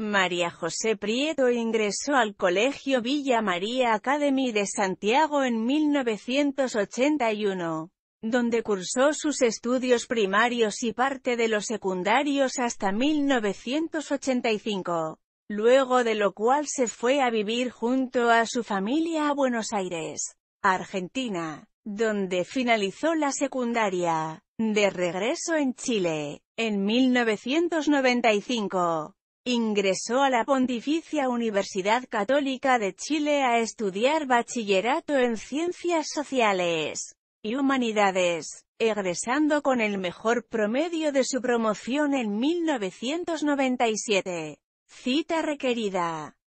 María José Prieto ingresó al Colegio Villa María Academy de Santiago en 1981, donde cursó sus estudios primarios y parte de los secundarios hasta 1985, luego de lo cual se fue a vivir junto a su familia a Buenos Aires, Argentina, donde finalizó la secundaria, de regreso en Chile, en 1995. Ingresó a la Pontificia Universidad Católica de Chile a estudiar bachillerato en Ciencias Sociales y Humanidades, egresando con el mejor promedio de su promoción en 1997. Cita requerida.